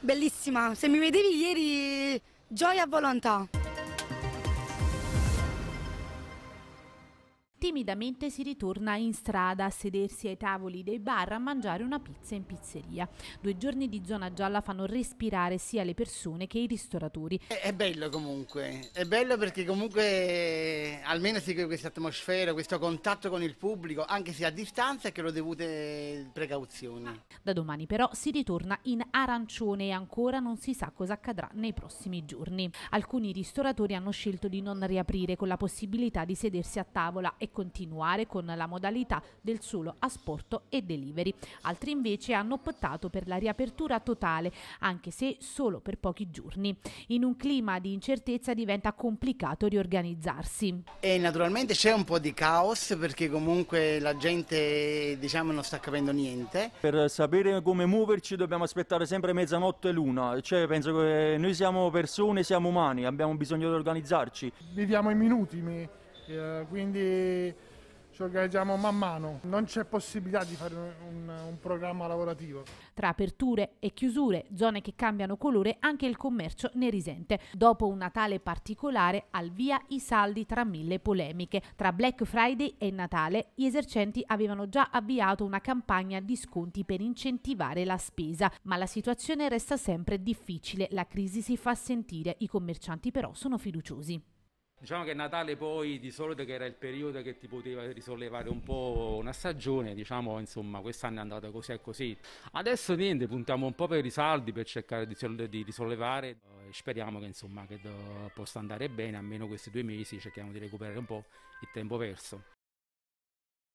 Bellissima, se mi vedevi ieri, gioia a volontà. Timidamente si ritorna in strada a sedersi ai tavoli dei bar a mangiare una pizza in pizzeria. Due giorni di zona gialla fanno respirare sia le persone che i ristoratori. È, è bello comunque, è bello perché comunque eh, almeno si crea questa atmosfera, questo contatto con il pubblico, anche se a distanza e che lo dovute precauzioni. Ah, da domani però si ritorna in arancione e ancora non si sa cosa accadrà nei prossimi giorni. Alcuni ristoratori hanno scelto di non riaprire con la possibilità di sedersi a tavola e continuare con la modalità del solo asporto e delivery. Altri invece hanno optato per la riapertura totale, anche se solo per pochi giorni. In un clima di incertezza diventa complicato riorganizzarsi. E naturalmente c'è un po' di caos perché comunque la gente diciamo, non sta capendo niente. Per sapere come muoverci dobbiamo aspettare sempre mezzanotte e l'una, cioè penso che noi siamo persone, siamo umani, abbiamo bisogno di organizzarci. Viviamo i minuti, mi eh, quindi ci organizziamo man mano, non c'è possibilità di fare un, un, un, programma lavorativo. Tra aperture e chiusure, zone che cambiano colore, anche il commercio ne risente. Dopo un Natale particolare, al via i saldi tra mille polemiche. Tra Black Friday e Natale, gli esercenti avevano già avviato una campagna di sconti per incentivare la spesa, ma la situazione resta sempre difficile, la crisi si fa sentire, i commercianti però sono fiduciosi. Diciamo che Natale poi di solito che era il periodo che ti poteva risollevare un po' una stagione, diciamo insomma quest'anno è andata così e così. Adesso niente, puntiamo un po' per i saldi per cercare di, risollevare e eh, speriamo che insomma che possa andare bene, almeno questi due mesi cerchiamo di recuperare un po' il tempo perso.